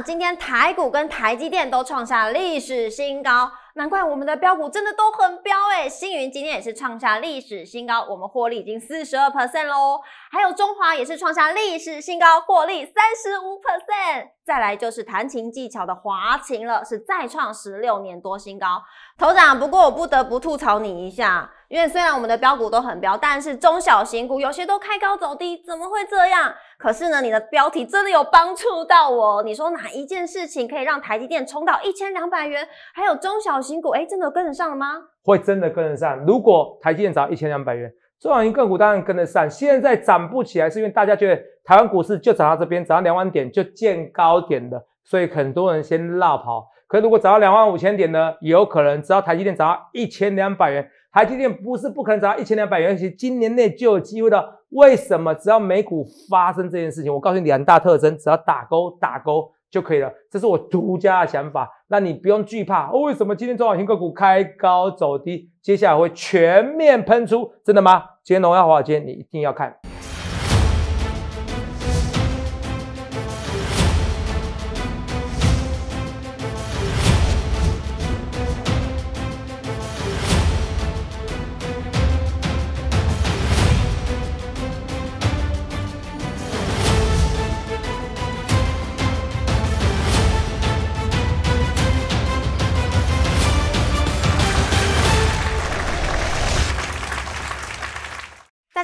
今天台股跟台积电都创下历史新高，难怪我们的标股真的都很标哎。星云今天也是创下历史新高，我们获利已经四十二 percent 咯。还有中华也是创下历史新高，获利三十五 percent。再来就是弹琴技巧的华琴了，是再创十六年多新高，头长，不过我不得不吐槽你一下。因为虽然我们的标股都很标，但是中小型股有些都开高走低，怎么会这样？可是呢，你的标题真的有帮助到我。你说哪一件事情可以让台积电冲到一千两百元？还有中小型股，哎，真的跟得上了吗？会真的跟得上。如果台积电涨一千两百元，中小型个股当然跟得上。现在涨不起来，是因为大家觉得台湾股市就涨到这边，涨到两万点就见高点的，所以很多人先落跑。可如果涨到两万五千点呢？也有可能只要台积电涨到一千两百元。台积电不是不可能涨到一千两百元，其实今年内就有机会的。为什么？只要美股发生这件事情，我告诉你两大特征，只要打勾打勾就可以了。这是我独家的想法，那你不用惧怕。为什么今天中小型个股开高走低，接下来会全面喷出？真的吗？今天农业、化工、你一定要看。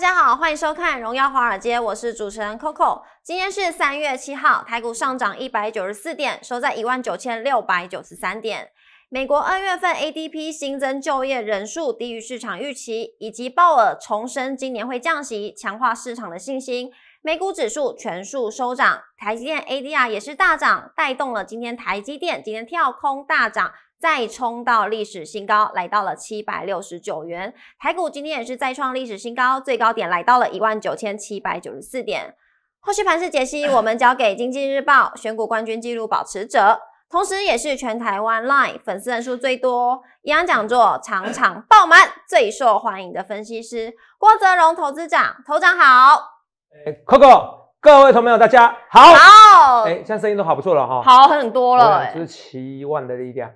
大家好，欢迎收看《荣耀华尔街》，我是主持人 Coco。今天是三月七号，台股上涨一百九十四点，收在一万九千六百九十三点。美国二月份 ADP 新增就业人数低于市场预期，以及鲍尔重申今年会降息，强化市场的信心。美股指数全数收涨，台积电 ADR 也是大涨，带动了今天台积电今天跳空大涨。再冲到历史新高，来到了七百六十九元。台股今天也是再创历史新高，最高点来到了一万九千七百九十四点。后续盘势解析，我们交给《经济日报》选股冠军纪录保持者，同时也是全台湾 LINE 粉丝人数最多、营养讲座场场爆满、最受欢迎的分析师郭泽荣投资长。投长好，Coco，各位朋友大家好。好，哎，现在声音都好不错了哈，好很多了，这是七万的力量。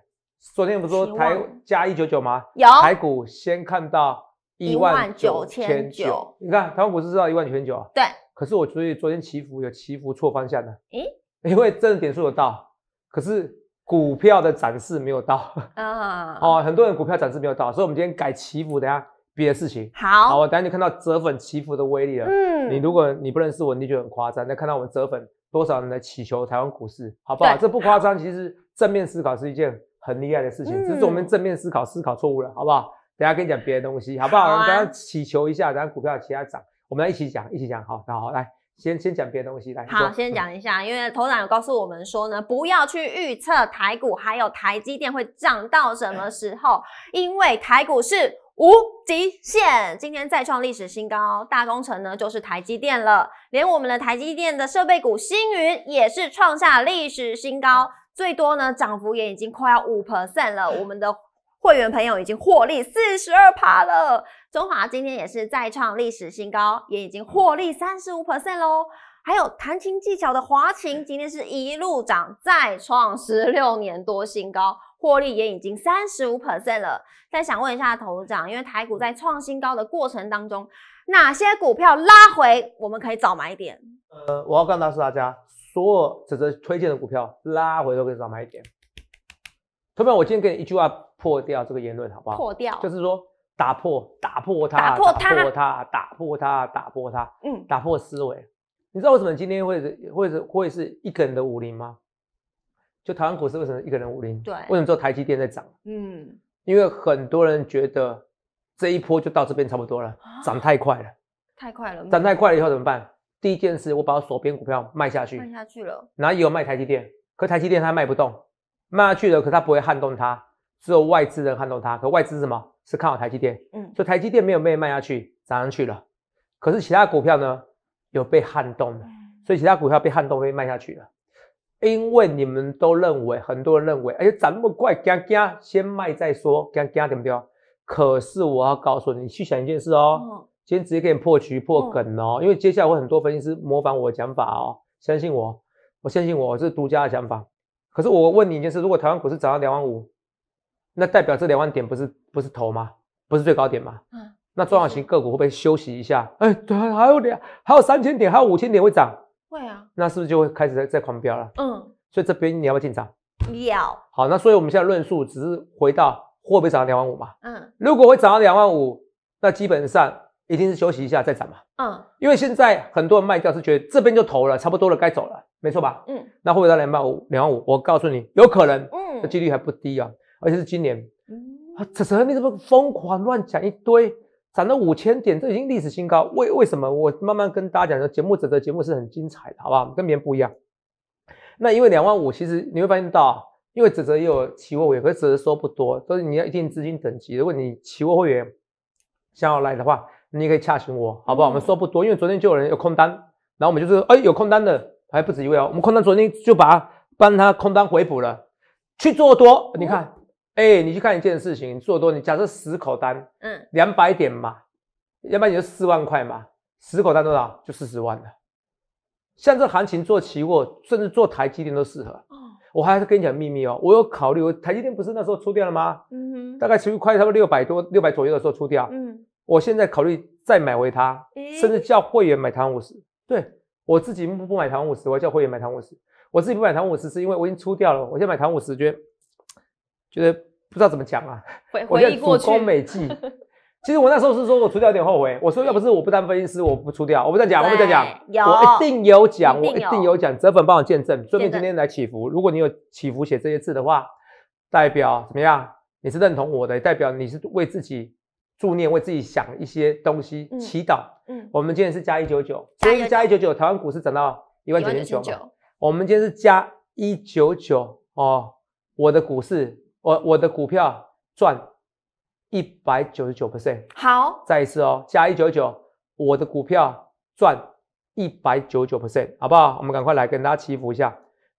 昨天不是说台加一九九吗？有台股先看到一万九千九，你看台湾股市知道一万九千九。对，可是我所以昨天祈福有祈福错方向的，诶，因为的点数有到，可是股票的展示没有到啊。哦，很多人股票展示没有到，所以我们今天改祈福，等下别的事情。好，好，我等下就看到折粉祈福的威力了。嗯，你如果你不认识我，你就很夸张。那看到我折粉多少人来祈求台湾股市，好不好？这不夸张，其实正面思考是一件。很厉害的事情，只是我们正面思考，思考错误了，好不好？等下跟你讲别的东西，好不好？我等下祈求一下，等下股票其他涨，我们来一起讲，一起讲，好，那好，来先先讲别的东西，来。好，先讲一下，因为头长有告诉我们说呢，不要去预测台股还有台积电会涨到什么时候，因为台股是无极限。今天再创历史新高，大工程呢就是台积电了，连我们的台积电的设备股星云也是创下历史新高。最多呢，涨幅也已经快要五 percent 了。我们的会员朋友已经获利四十二趴了。中华今天也是再创历史新高，也已经获利三十五 percent 咯。还有弹琴技巧的华琴，今天是一路涨，再创十六年多新高，获利也已经三十五 percent 了。再想问一下投长，因为台股在创新高的过程当中，哪些股票拉回，我们可以早买点？呃，我要问的是大家。所有值得推荐的股票拉，回头可以少买一点。同志我今天给你一句话破掉这个言论好不好？破掉，就是说打破，打破它，打破它，打破它，打破它，打破它。嗯，打破思维。你知道为什么今天会是会是会是一个人的武林吗？就台湾股市为什么一个人武林？对。为什么只有台积电在涨？嗯，因为很多人觉得这一波就到这边差不多了，涨太快了，太快了，涨太快了以后怎么办？第一件事，我把我手边股票卖下去，卖下去了。然里也有卖台积电，可台积电它卖不动，卖下去了，可它不会撼动它，只有外资人撼动它。可外资什么？是看好台积电，嗯，所以台积电没有被卖下去，涨上去了。可是其他股票呢，有被撼动的，所以其他股票被撼动，被卖下去了。因为你们都认为，很多人认为，哎呀，涨那么快，惊惊，先卖再说，惊惊对不对？可是我要告诉你，去想一件事哦。今天直接给你破局破梗哦，因为接下来会很多分析师模仿我的讲法哦，相信我，我相信我这是独家的想法。可是我问你一件事：如果台湾股市涨到两万五，那代表这两万点不是不是头吗？不是最高点吗？嗯。那中小型个股会不会休息一下？哎，对，还有两还有三千点，还有五千点会涨？会啊。那是不是就会开始在在狂飙了？嗯。所以这边你要不要进场？要。好，那所以我们现在论述只是回到会不会涨到两万五嘛？嗯。如果会涨到两万五，那基本上。一定是休息一下再涨嘛？嗯，因为现在很多人卖掉是觉得这边就投了，差不多了，该走了，没错吧？嗯，那会不会到两万五？两万五？我告诉你，有可能。嗯，这几率还不低啊，而且是今年。嗯，陈陈，你怎么疯狂乱讲一堆？涨了五千点，这已经历史新高。为为什么？我慢慢跟大家讲，说节目子泽节目是很精彩的，好不好？跟别人不一样。那因为两万五，其实你会发现到，因为子泽也有期货会员，是泽说不多，所是你要一定资金等级。如果你期货会员想要来的话。你可以掐醒我，好不好？我们说不多，因为昨天就有人有空单，然后我们就是哎有空单的还不止一位哦。我们空单昨天就把帮他空单回补了，去做多。你看，哎，你去看一件事情做多，你假设十口单，嗯，两百点嘛，要不然你就四万块嘛，十口单多少？就四十万了。像这行情做期货，甚至做台积电都适合。嗯，我还是跟你讲秘密哦。我有考虑，台积电不是那时候出掉了吗？嗯，大概处于快差不多六百多、六百左右的时候出掉。嗯。我现在考虑再买回它，甚至叫会员买糖五十。对，我自己不不买糖五十，我叫会员买糖五十。我自己不买糖五十，是因为我已经出掉了。我现在买糖五十，觉得觉得不知道怎么讲啊。回忆过去，其实我那时候是说我出掉有点后悔。我说要不是我不当分析师，我不出掉。我不再讲，我不再讲。我一定有讲，我一定有讲。泽粉帮我见证。顺便今天来祈福，如果你有祈福写这些字的话，代表怎么样？你是认同我的，代表你是为自己。祝念为自己想一些东西，祈祷。嗯，我们今天是加一九九，加一加一九九，台湾股市涨到一万九千九我们今天是加一九九哦，我的股市，我我的股票赚一百九十九 percent。好，再一次哦，加一九九，我的股票赚一百九十九 percent，好不好？我们赶快来跟大家祈福一下，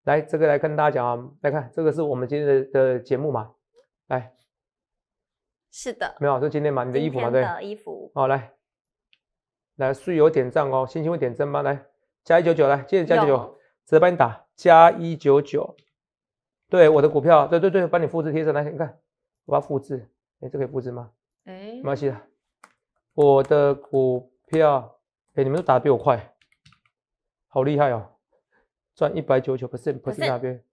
来这个来跟大家讲啊，来看这个是我们今天的的节目嘛，来。是的，没有，就今天嘛，你的衣服嘛，对，衣服，好来，来素友点赞哦，星星会点赞吗？来加一九九，来，接着加九九，直接帮你打加一九九，对我的股票，对对对，帮你复制贴上来，你看，我要复制，哎，这可以复制吗？哎，没关系的，我的股票，哎，你们都打比我快，好厉害哦，赚一百九十九，不是，不是那边，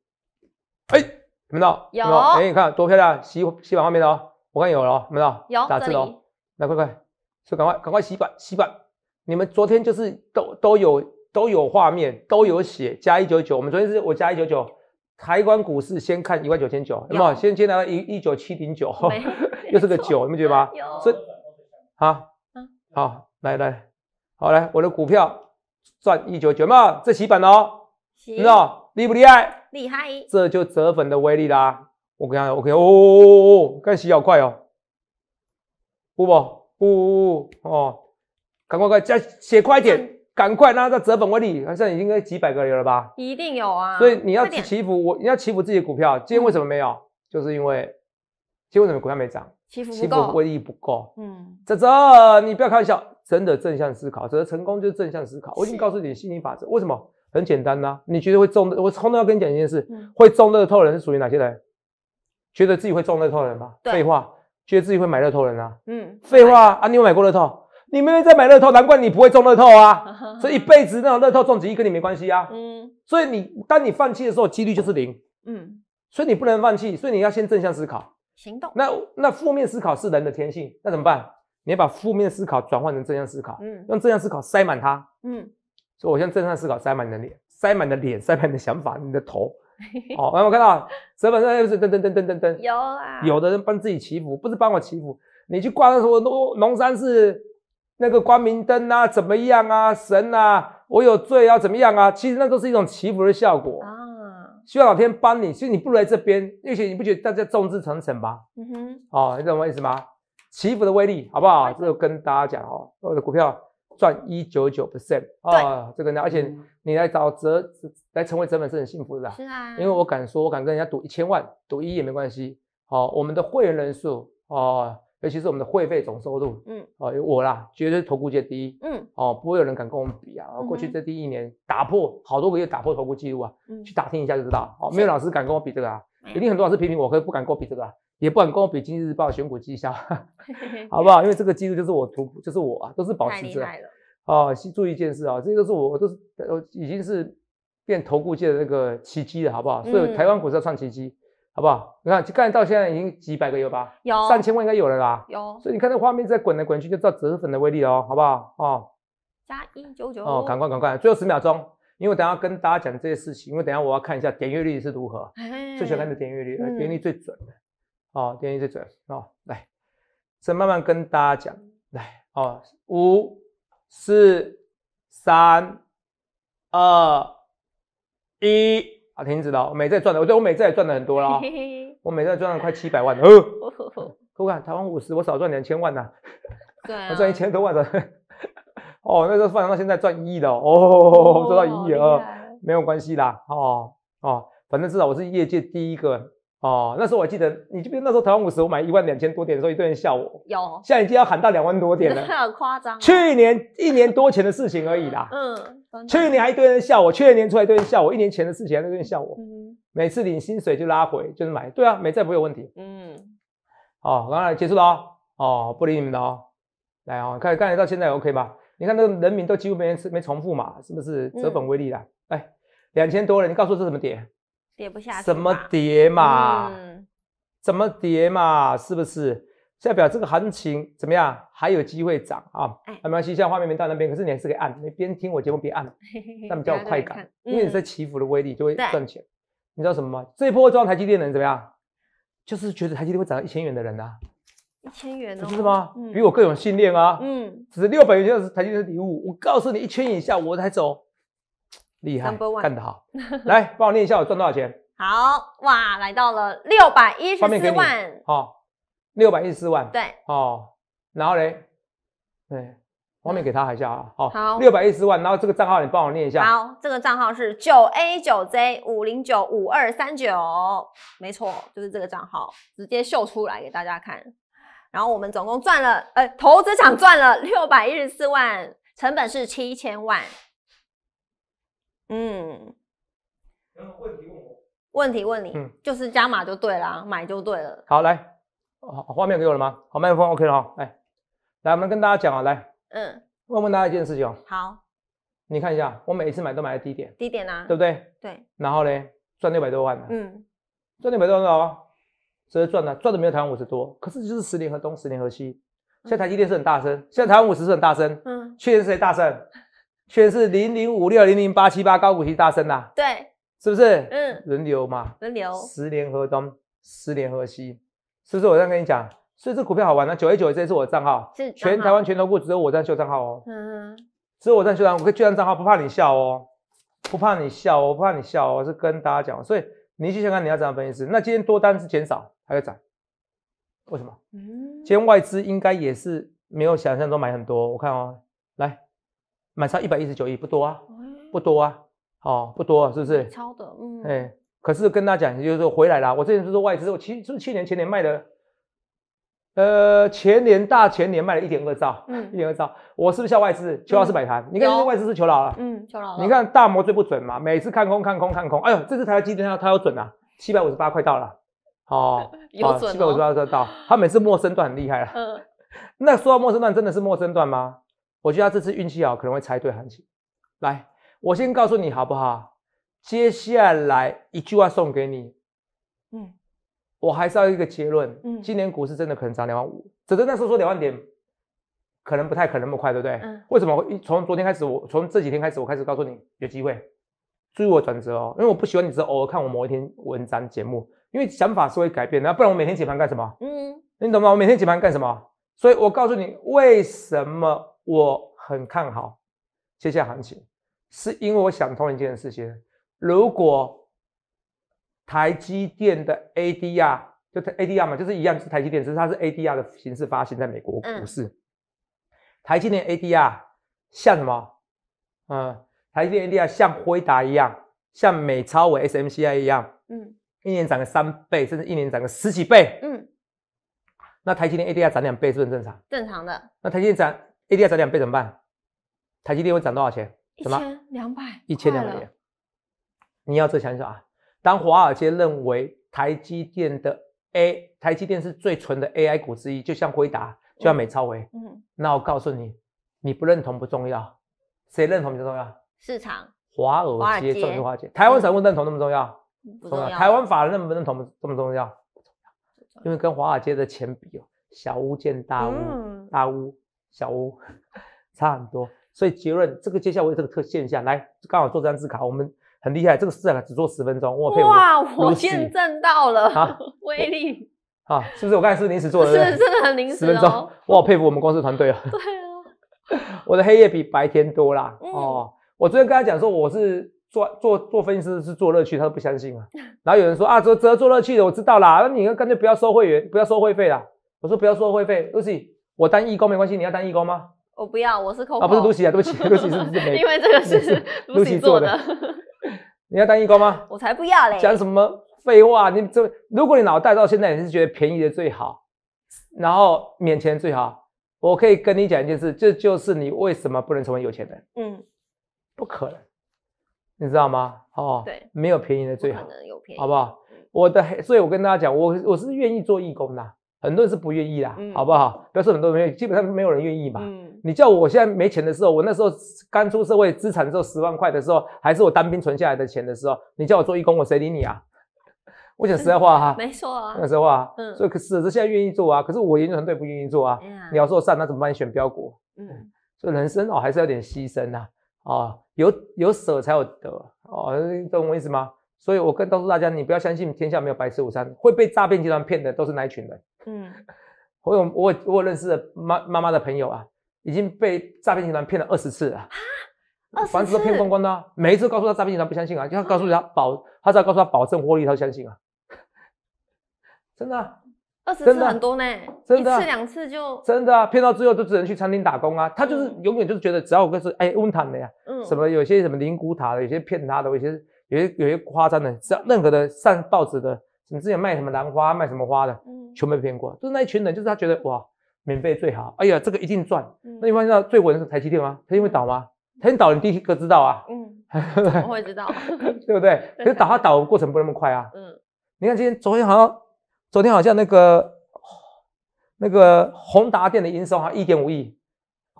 哎，怎么了？有，哎，你看多漂亮，洗洗碗方面的哦。我看有了，没有？有，打字哦。来，快快，就赶快，赶快洗版洗版。你们昨天就是都都有都有画面，都有写加一九九。我们昨天是我加一九九，台湾股市先看一万九千九，有没有？先接到一一九七零九，又是个九，你们觉得吗？有。所以啊，嗯，好，来来，好来，我的股票赚一九九嘛，这洗版哦，知道，厉不厉害？厉害，这就折粉的威力啦。我跟他 o k 哦哦哦，哦，才洗好快哦，不不不不哦，赶快快再写快点，赶快，然后再折本为利，好像已经有几百个人了吧？一定有啊！所以你要祈福，我你要祈福自己的股票。今天为什么没有？就是因为今天为什么股票没涨？祈福威力不够。嗯，泽泽，你不要开玩笑，真的正向思考，泽泽成功就是正向思考。我已经告诉你心理法则，为什么？很简单呐，你觉得会中，我从头要跟你讲一件事，会中乐透人是属于哪些人？”觉得自己会中乐透人吧？废话，觉得自己会买乐透人啊？嗯，废话啊！你有买过乐透？你没有在买乐透，难怪你不会中乐透啊！所以一辈子那种乐透中几亿跟你没关系啊！嗯，所以你当你放弃的时候，几率就是零。嗯，所以你不能放弃，所以你要先正向思考，行动。那那负面思考是人的天性，那怎么办？你要把负面思考转换成正向思考，嗯，用正向思考塞满它，嗯，所以我先正向思考塞满你的脸，塞满的脸，塞满的想法，你的头。哦，我看到，石本上不是噔噔噔噔噔噔，有啊，有的人帮自己祈福，不是帮我祈福，你去挂什么龙龙山寺那个光明灯啊，怎么样啊，神啊，我有罪啊，怎么样啊？其实那都是一种祈福的效果啊，希望老天帮你，所以你不来这边，而且你不觉得大家众志成城吗？嗯哼，哦，你懂我意思吗？祈福的威力好不好？这就跟大家讲哦，我的股票。赚一九九 percent 啊，这个呢，而且你来找泽，来成为泽粉是很幸福的，是啊。因为我敢说，我敢跟人家赌一千万，赌一也没关系。好，我们的会员人数啊，尤其是我们的会费总收入，嗯，啊，有我啦，绝对是头部界第一，嗯，哦，不会有人敢跟我们比啊。过去这第一年，打破好多个月打破头部记录啊，去打听一下就知道。哦，没有老师敢跟我比这个啊，一定很多老师批评我，可以不敢跟我比这个啊。也不敢跟我《北京日报》选股技巧，好不好？因为这个记录就是我图，就是我啊，都是保持着。哦，注意一件事啊，这些都是我，我都是我，已经是变投顾界的那个奇迹了，好不好？所以台湾股市要创奇迹，好不好？你看，就干到现在已经几百个有吧，有上千万应该有了啦。有。所以你看那画面在滚来滚去，就知道折粉的威力哦，好不好？哦，加一九九。哦，赶快，赶快，最后十秒钟，因为等下跟大家讲这些事情，因为等下我要看一下点阅率是如何，最喜欢的点阅率，点率最准的。哦，点一再准哦，来，再慢慢跟大家讲来哦，五、四、三、二、一啊，停止了，我每次赚的，我对我每次也赚的很多啦，我每次赚了快七百万了，不敢台湾五十，我少赚两千万呢，对，我赚一千多万了，哦，那个发展到现在赚一亿了，哦，做到一亿了，没有关系啦，哦哦，反正至少我是业界第一个。哦，那时候我记得，你就比如那时候台湾五十，我买一万两千多点的时候，一堆人笑我，有，现在已经要喊到两万多点了，夸张。去年一年多前的事情而已啦。嗯。去年还一堆人笑我，去年年初还一堆人笑我，一年前的事情还在堆边笑我。嗯。每次领薪水就拉回，就是买。对啊，美债不会有问题。嗯。好，然刚才结束了哦。哦，不理你们了哦。来啊，看刚才到现在 OK 吧？你看那个人名都几乎没人没重复嘛，是不是折本微利啦。来，两千多了，你告诉我这什么点？跌不下怎么跌嘛，怎么跌嘛？是不是？代表这个行情怎么样？还有机会涨啊？哎，没关系，现在画面没到那边，可是你还是可以按，你边听我节目边按，那比较快感，因为你在起伏的威力就会赚钱。你知道什么吗？这波装台积电能怎么样？就是觉得台积电会涨一千元的人呢？一千元？不是吗？比我更有信念啊！嗯，只是六百元就是台积电的礼物。我告诉你，一千以下我才走。厉害，干得好！来，帮我念一下我赚多少钱。好哇，来到了六百一十四万。好，六百一十四万。对。哦，然后嘞，对，方面给他喊一下啊。好。六百一十四万，然后这个账号你帮我念一下。好，这个账号是九 A 九 Z 五零九五二三九，没错，就是这个账号，直接秀出来给大家看。然后我们总共赚了，呃，投资场赚了六百一十四万，成本是七千万。嗯，问题问我，问题问你，嗯，就是加码就对啦，买就对了。好，来，画面给我了吗？好麦克风，OK 了哈。来，来，我们跟大家讲啊，来，嗯，问问大家一件事情好，你看一下，我每一次买都买的低点，低点啊，对不对？对。然后呢，赚六百多万嗯，赚六百多万了哦，只是赚了，赚的没有台湾五十多，可是就是十年河东，十年河西。现在台积电是很大声，现在台湾五十是很大声，嗯，年是谁大声？全是零零五六零零八七八高股息大升啦。对，是不是？嗯，轮流嘛，轮流。十年河东，十年河西。是不是我这样跟你讲？所以这股票好玩呢。九月九这是我的账号，全台湾全投股只有我在秀账号哦。嗯，只有我在秀账，我这秀账号不怕你笑哦，不怕你笑，我不怕你笑，我是跟大家讲。所以你去想看你要涨还是跌？那今天多单是减少，还是涨？为什么？嗯，今天外资应该也是没有想象中买很多。我看哦。买超一百一十九亿不多啊，不多啊，哦，不多，是不是？超的，嗯，哎，可是跟大家讲，就是说回来了。我之前是说外资，我其是去年前年卖的，呃，前年大前年卖了一点二兆，嗯，一点二兆，我是不是叫外资？求老师摆盘，你看外资是求老了，嗯，求老了。你看大摩最不准嘛，每次看空看空看空，哎呦，这次台湾基金它他有准啊，七百五十八快到了，哦，有准，七百五十八就到。他每次陌生段很厉害了，嗯，那说到陌生段，真的是陌生段吗？我觉得他这次运气好，可能会猜对行情。来，我先告诉你好不好？接下来一句话送给你。嗯。我还是要一个结论。嗯。今年股市真的可能涨两万五，只是那时候说两万点，可能不太可能那么快，对不对？嗯。为什么？从昨天开始，我从这几天开始，我开始告诉你有机会，注意我转折哦，因为我不喜欢你是偶尔看我某一天文章、节目，因为想法是会改变的，不然我每天解盘干什么？嗯。你懂吗？我每天解盘干什么？所以我告诉你为什么。我很看好接下来行情，是因为我想通了一件事情：如果台积电的 ADR，就是 ADR 嘛，就是一样是台积电，只是它是 ADR 的形式发行在美国股市。台积电 ADR 像什么？嗯，台积电 ADR 像辉达一样，像美超伟 SMCI 一样，嗯，一年涨个三倍，甚至一年涨个十几倍，嗯，那台积电 ADR 涨两倍是很正常，正常的。那台积电涨？A D 涨两倍怎么办？台积电会涨多少钱？一千两百，一千两百元。你要再想想啊！当华尔街认为台积电的 A 台积电是最纯的 A I 股之一，就像辉达，就像美超维。嗯。那我告诉你，你不认同不重要，谁认同比较重要？市场。华尔街，华尔街，台湾首富认同那么重要？不重要。台湾法人认不认同这么重要？不重要，因为跟华尔街的钱比哦，小巫见大巫，大巫。小屋差很多，所以结论这个接下来这个特现象，来刚好做这张字卡，我们很厉害，这个市场只做十分钟，哇佩服！哇，我见证到了，威力啊，是不是？我刚才是临时做的，是真的很临时，十分钟，哇佩服我们公司团队啊，对啊，我的黑夜比白天多啦。哦，我昨天跟他讲说我是做做做分析师是做乐趣，他都不相信啊。然后有人说啊，做做做乐趣的我知道啦，那你们干脆不要收会员，不要收会费啦。我说不要收会费，Lucy。我当义工没关系，你要当义工吗？我不要，我是扣啊，不是露西啊，对不起，卢喜是没，因为这个是露西做的。你要当义工吗？我才不要嘞！讲什么废话？你这如果你脑袋到现在你是觉得便宜的最好，然后免钱最好，我可以跟你讲一件事，这就是你为什么不能成为有钱人。嗯，不可能，你知道吗？哦，对，没有便宜的最好，可能有便宜，好不好？我的，所以我跟大家讲，我我是愿意做义工的。很多人是不愿意啦，好不好？不要说很多人愿意，基本上没有人愿意嘛。你叫我现在没钱的时候，我那时候刚出社会，资产只有十万块的时候，还是我单兵存下来的钱的时候，你叫我做义工，我谁理你啊？我讲实在话哈，没错，啊，那实话，嗯，所以可是这现在愿意做啊，可是我研究团队不愿意做啊。你要做善，那怎么办？你选标国，嗯，以人生哦，还是有点牺牲呐，啊，有有舍才有得，哦，懂我意思吗？所以我跟告诉大家，你不要相信天下没有白吃午餐，会被诈骗集团骗的都是那一群人？嗯，我有我我认识的妈妈妈的朋友啊，已经被诈骗集团骗了二十次啊，房子都骗光光的。每一次告诉他诈骗集团不相信啊，就要告诉他保，他只要告诉他保证获利，他相信啊。真的，二十次很多呢，真的、一次两次就真的啊，骗到最后就只能去餐厅打工啊。他就是永远就是觉得只要我是哎温坦的呀，嗯，什么有些什么灵骨塔的，有些骗他的，有些有些有些夸张的，只要任何的上报纸的，你之前卖什么兰花卖什么花的。全被骗过，就是那一群人，就是他觉得哇，免费最好，哎呀，这个一定赚。那你发现到最稳是台积电吗？台积电会倒吗？台积电倒，你第一个知道啊？嗯，我 会知道？对不对？可是倒它倒的过程不那么快啊。嗯，你看今天昨天好像，昨天好像那个那个宏达电的营收啊，一点五亿，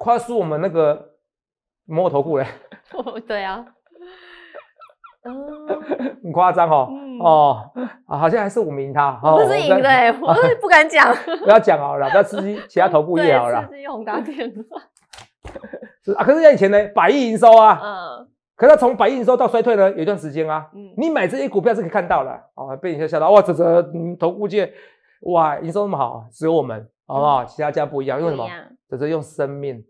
要输我们那个摩头股嘞。对啊。很夸张哦。哦，好像还是我们赢他，我是赢的哎，我都不敢讲，不要讲好了，不要刺激其他头部 业好了，红大点，是啊，可是像以前呢，百亿营收啊，嗯，可是从百亿营收到衰退呢，有一段时间啊，嗯，你买这些股票是可以看到了，哦，被人家吓到，哇，泽泽，嗯，头部界，哇，营收那么好，只有我们，好不好？其他家不一样，因为什么？泽泽用生命，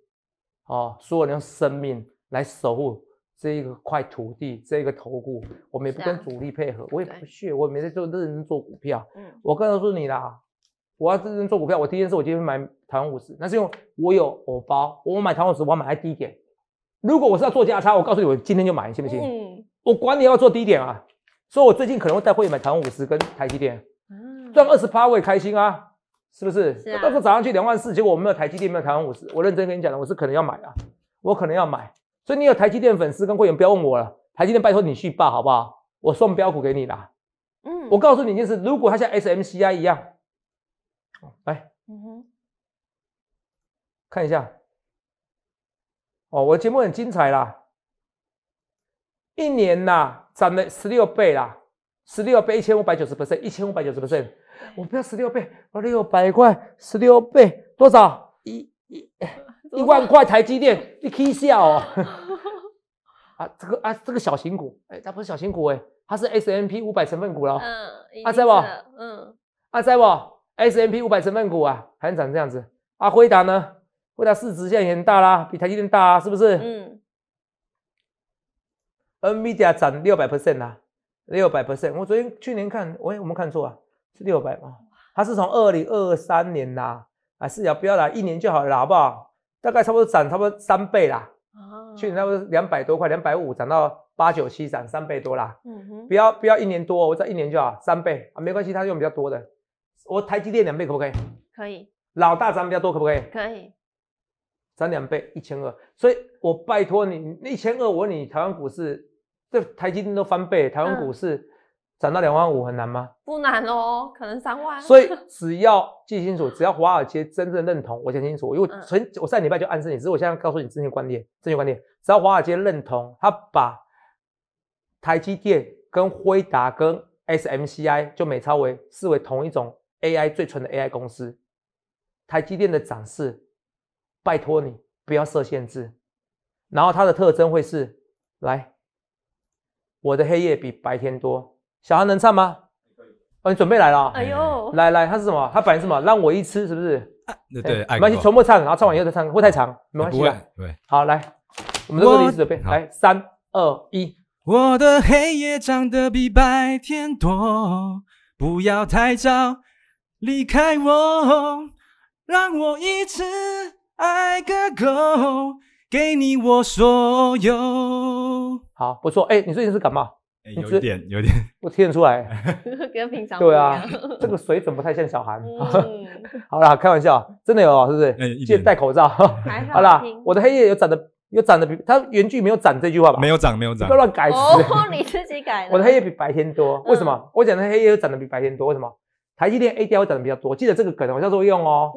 哦，所有人用生命来守护。这一个块土地，这一个头骨，我也不跟主力配合，我也不屑，我每次做认真做股票。嗯，我告诉你啦，我要认真做股票，我第一件事我今天买台湾五十，那是因为我有欧包，我买台湾五十，我买在低点。如果我是要做价差，我告诉你，我今天就买，信不信？嗯，我管你要做低点啊。所以我最近可能会带会员买台湾五十跟台积电，嗯，赚二十八我也开心啊，是不是？我当时涨上去两万四，结果我没有台积电，没有台湾五十，我认真跟你讲了，我是可能要买啊，我可能要买。所以你有台积电粉丝跟会员，不要问我了，台积电拜托你去霸好不好？我送标股给你啦。嗯，我告诉你就是，如果它像 SMC I 一样，来，嗯哼，看一下。哦，我的节目很精彩啦，一年呐涨了十六倍啦，十六倍一千五百九十 percent，一千五百九十 percent，我不要十六倍，我六百块，十六倍多少？一，一。一万块台积电 可 K 笑哦，啊，这个啊，这个小型股，哎，它不是小型股哎，它是 S M P 五百成分股了，嗯，阿赛不？嗯，阿赛不 S M P 五百成分股啊，还能涨这样子。阿辉达呢？辉达市值现在也很大啦，比台积电大，啊，是不是？嗯。NVIDIA 涨六百 percent 啦，六百 percent。我昨天去年看，喂，我们看错，是六百吗？它是从二零二三年啦，啊，是啊，不要啦，一年就好了，好不好？大概差不多涨差不多三倍啦，去年差不多两百多块，两百五涨到八九七，涨三倍多啦。嗯，不要不要一年多，我这一年就好，三倍啊，没关系，他用比较多的，我台积电两倍可不可以？可以，老大涨比较多可不可以？可以，涨两倍一千二，所以我拜托你，那一千二我问你，台湾股市这台积电都翻倍，台湾股市。涨到两万五很难吗？不难哦，可能三万。所以只要记清楚，只要华尔街真正认同，我讲清楚，因为存，我上礼拜就暗示你，只是我现在告诉你正确观点，正确观点，只要华尔街认同，他把台积电、跟辉达、跟 SMC I 就美超为视为同一种 AI 最纯的 AI 公司，台积电的涨势，拜托你不要设限制，然后它的特征会是来，我的黑夜比白天多。小韩能唱吗？哦，你准备来了。哎呦，来来，他是什么？他反应什么，让我一吃，是不是？对，没关系，全部唱，然后唱完以后再唱，会太长，没关系。对，好来，我们做第一次准备，来三二一。我的黑夜长得比白天多，不要太早离开我，让我一次爱个够，给你我所有。好，不错。哎，你最近是感冒？有一点，有点，我听得出来，跟平常对啊，这个水准不太像小韩。好了，开玩笑，真的有，是不是？记得戴口罩。好了，我的黑夜有长得，有长得比他原句没有长这句话吧？没有长，没有长，不要乱改哦。你自己改。的。我的黑夜比白天多，为什么？我讲的黑夜又长得比白天多，为什么？台积电 A D 股长得比较多。记得这个梗，我叫做用哦。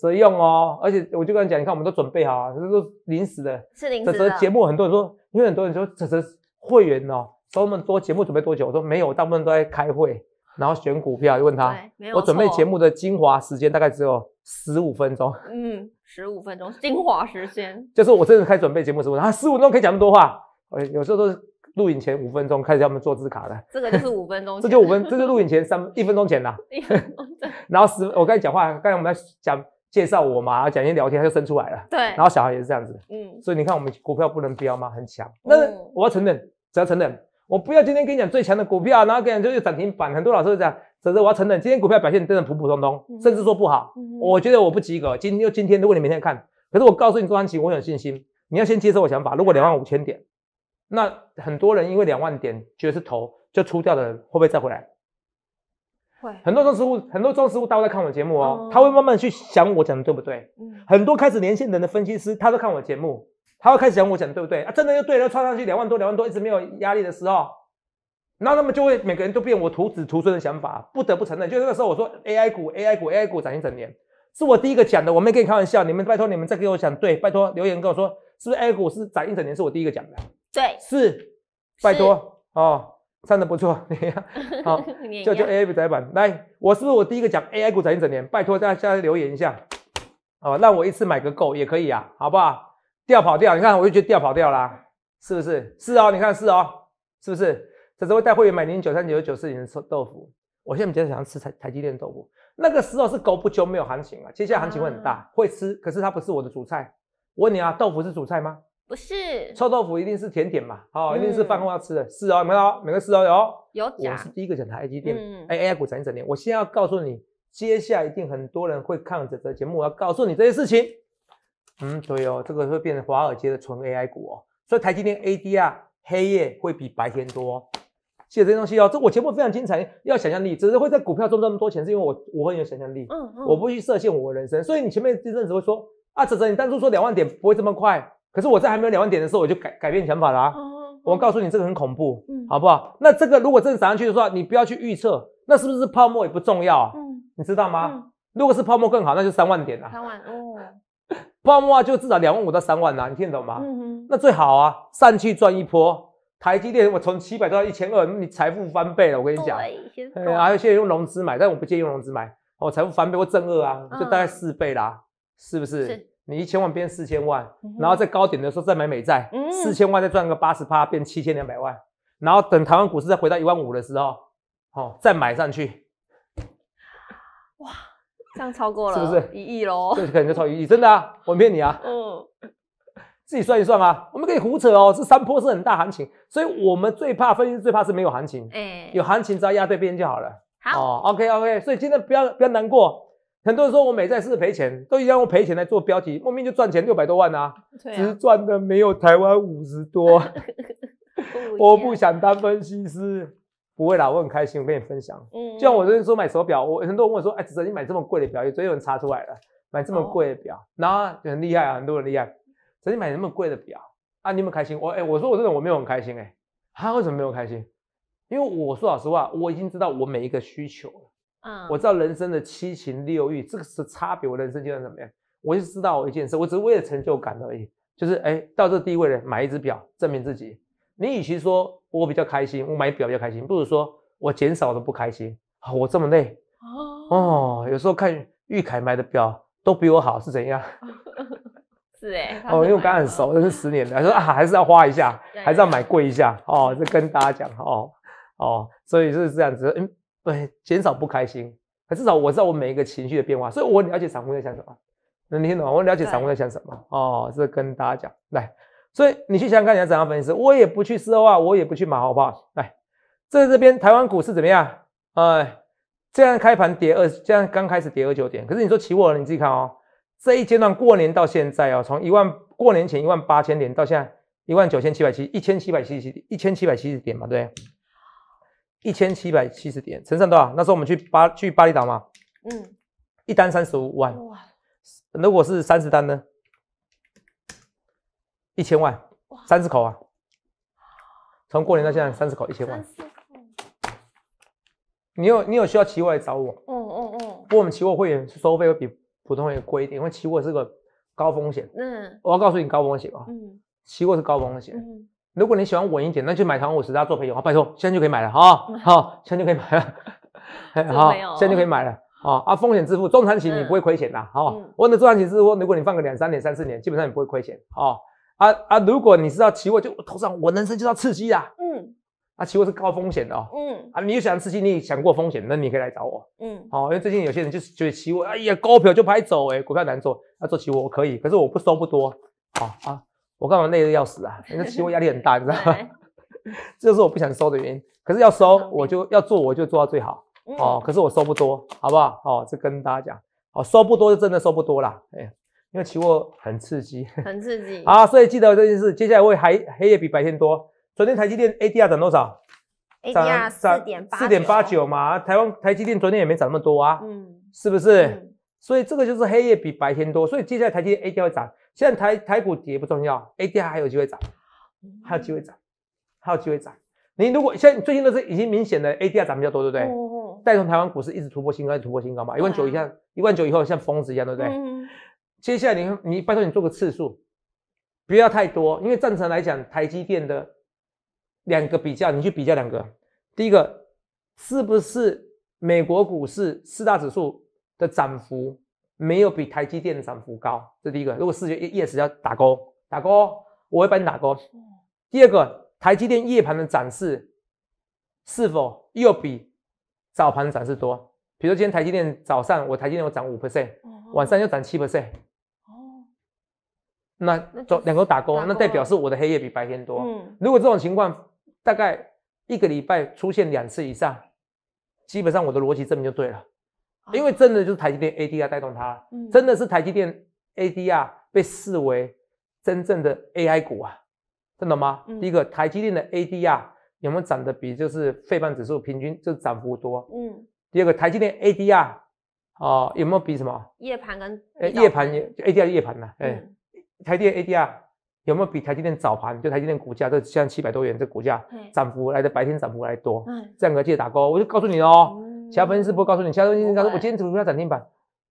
所以用哦。而且我就跟你讲，你看我们都准备好，这都临时的，是临时的节目。很多人说，因为很多人说这是会员哦。说我们做节目准备多久？我说没有，大部分都在开会，然后选股票。就问他，我准备节目的精华时间大概只有十五分钟。嗯，十五分钟精华时间，就是我真的开准备节目时候，他十五分钟可以讲那么多话。我有时候都是录影前五分钟开始叫我们做字卡的，这个就是五分钟，这就五分，这就录影前三一分钟前了。然后十，我刚才讲话，刚才我们在讲介绍我嘛，讲一些聊天，他就生出来了。对，然后小孩也是这样子嗯，所以你看我们股票不能飙吗？很强。那、我要承认，只要承认。我不要今天跟你讲最强的股票，然后跟你讲就是涨停板。很多老师会讲，只是我要承认，今天股票表现真的普普通通，甚至说不好。我觉得我不及格。今天又今天，如果你明天看，可是我告诉你，周安琪，我有信心。你要先接受我想法。如果两万五千点，那很多人因为两万点觉得是头，就出掉的人会不会再回来？会。很多中师傅，很多中师傅大都在看我节目哦，他会慢慢去想我讲的对不对。嗯。很多开始连线人的分析师，他都看我节目。他会开始讲我讲对不对啊？真的要对了，窜上去两万多两万多，一直没有压力的时候，那那们就会每个人都变我徒子徒孙的想法。不得不承认，就那个时候我说 AI 股 AI 股 AI 股涨一整年，是我第一个讲的。我没跟你开玩笑，你们拜托你们再给我讲对，拜托留言跟我说是不是 AI 股是涨一整年，是我第一个讲的。对，是，拜托哦，唱的不错，好 就叫 AI 股窄板来，我是不是我第一个讲 AI 股涨一整年？拜托大家留言一下，哦，让我一次买个够也可以啊，好不好？掉跑掉，你看我就觉得掉跑掉啦，是不是？是哦，你看是哦，是不是？这只会带会员买零九三九九四零的臭豆腐。我现在比较想要吃台台积电豆腐。那个时候是狗不穷没有行情啊，接下来行情会很大，会吃。可是它不是我的主菜。我问你啊，豆腐是主菜吗？不是，臭豆腐一定是甜点嘛？好，一定是饭后要吃的是哦，每个每个是都有有。我是第一个讲台积电，哎，AI 股讲一整年。我现在要告诉你，接下来一定很多人会看这个节目，我要告诉你这些事情。嗯，对哦，这个会变成华尔街的纯 AI 股哦，所以台积电 ADR 黑夜会比白天多。记得这些东西哦，这我节目非常精彩，要想象力。只是会在股票赚这么多钱，是因为我我很有想象力。嗯嗯，我不去设限我人生，所以你前面这阵子会说啊，哲哲，你当初说两万点不会这么快，可是我在还没有两万点的时候，我就改改变想法啦。嗯、我告诉你这个很恐怖，嗯，好不好？那这个如果真的涨上去的话，你不要去预测，那是不是泡沫也不重要啊？嗯，你知道吗？如果是泡沫更好，那就三万点啦。三万哦。泡沫就至少两万五到三万啦，你听懂吗？那最好啊，上去赚一波。台积电我从七百多到一千二，你财富翻倍了。我跟你讲，还有现在用融资买，但我不建议用融资买，我财富翻倍，我正二啊，就大概四倍啦，是不是？你一千万变四千万，然后在高点的时候再买美债，四千万再赚个八十趴，变七千两百万，然后等台湾股市再回到一万五的时候，好再买上去。这样超过了，是不是一亿喽？这能就超一亿，真的啊！我骗你啊！嗯，自己算一算啊。我们可以胡扯哦，这三坡是很大行情，所以我们最怕分析师最怕是没有行情。哎，有行情只要压对边就好了。好，OK OK。所以今天不要不要难过。很多人说我美债是赔钱，都一样用赔钱来做标题，莫名就赚钱六百多万啊，只赚的没有台湾五十多。我不想当分析师。不会啦，我很开心，我跟你分享。嗯，就像我昨天说买手表，我很多人问我说：“哎，子成，你买这么贵的表？”所以有人查出来了，买这么贵的表，然后很厉害啊，很多人厉害。子成，你买那么贵的表，啊，你有没有开心？我哎，我说我这种我没有很开心哎。他为什么没有开心？因为我说老实话，我已经知道我每一个需求了。嗯，我知道人生的七情六欲，这个是差别。我人生阶段怎么样？我就知道我一件事，我只是为了成就感而已。就是哎，到这地位了，买一只表证明自己。你与其说，我比较开心，我买表比较开心。不如说我减少了的不开心啊，我这么累哦。哦，有时候看玉凯买的表都比我好，是怎样？是哎。哦，因为我刚很熟，那是十年的，说啊，还是要花一下，还是要买贵一下 哦。这跟大家讲哦哦，所以是这样子，嗯，对，减少不开心，至少我知道我每一个情绪的变化，所以我了解散户在想什么，能听懂？我了解散户在想什么哦。这跟大家讲来。所以你去想想看，你要怎样分析？我也不去收话，我也不去买，好不好？来，在这边台湾股市怎么样？哎，这样开盘跌二，这样刚开始跌二九点。可是你说起货了，你自己看哦。这一阶段过年到现在哦，从一万过年前一万八千点到现在一万九千七百七，一千七百七十，一千七百七十点嘛，对，一千七百七十点乘上多少？那时候我们去巴去巴厘岛嘛，嗯，一单三十五万。哇，如果是三十单呢？一千万，三十口啊！从过年到现在三十口一千万。你有你有需要期货来找我。哦哦哦。不过我们期货会员收费会比普通会员贵一点，因为期货是个高风险。嗯。我要告诉你高风险啊。嗯。期货是高风险。嗯。如果你喜欢稳一点，那就买长五十家做朋友啊！拜托，现在就可以买了哈！好，现在就可以买了。好，现在就可以买了啊！啊，风险自负，中长期你不会亏钱的哈。嗯。我的中长期是说，如果你放个两三年、三四年，基本上你不会亏钱啊。啊啊！如果你知道期货，就头上我人生就要刺激啊。嗯，啊，期货是高风险的哦。嗯，啊，你又想刺激，你想过风险？那你可以来找我。嗯，好，因为最近有些人就是觉得期货，哎呀，高票就拍走，哎，股票难做，要做期货我可以，可是我不收不多。好啊，我干嘛累得要死啊？那期货压力很大，你知道吗？这就是我不想收的原因。可是要收，我就要做，我就做到最好。哦，可是我收不多，好不好？哦，这跟大家讲，哦，收不多就真的收不多啦。哎。因为期货很刺激，很刺激。好，所以记得这件事。接下来会还黑夜比白天多。昨天台积电 ADR 涨多少？ADR 四点八九嘛。台湾台积电昨天也没涨那么多啊。嗯。是不是？所以这个就是黑夜比白天多。所以接下来台积电 ADR 会涨。现在台台股也不重要，ADR 还有机会涨，还有机会涨，还有机会涨。你如果现在最近都是已经明显的 ADR 涨比较多，对不对？带动台湾股市一直突破新高，突破新高嘛。一万九以下，一万九以后像疯子一样，对不对？接下来，你你拜托你做个次数，不要太多，因为正常来讲，台积电的两个比较，你去比较两个。第一个，是不是美国股市四大指数的涨幅没有比台积电的涨幅高？这第一个，如果视觉 yes 要打勾，打勾，我会帮你打勾。第二个，台积电夜盘的涨势是否又比早盘的涨势多？比如今天台积电早上，我台积电我涨五 percent，晚上又涨七 percent。那走两个打工，那代表是我的黑夜比白天多。嗯，如果这种情况大概一个礼拜出现两次以上，基本上我的逻辑证明就对了，因为真的就是台积电 ADR 带动它，真的是台积电 ADR 被视为真正的 AI 股啊，真的吗？第一个，台积电的 ADR 有没有涨的比就是费半指数平均就是涨幅多？嗯，第二个，台积电 ADR 哦有没有比什么夜盘跟夜盘就 ADR 夜盘呢？哎。台电 ADR 有没有比台积电早盘？就台积电股价这现在七百多元，这股价涨幅来的白天涨幅来多，价格继续打勾，我就告诉你哦。其他分析师不会告诉你，其他分析告诉我今天股票涨停板，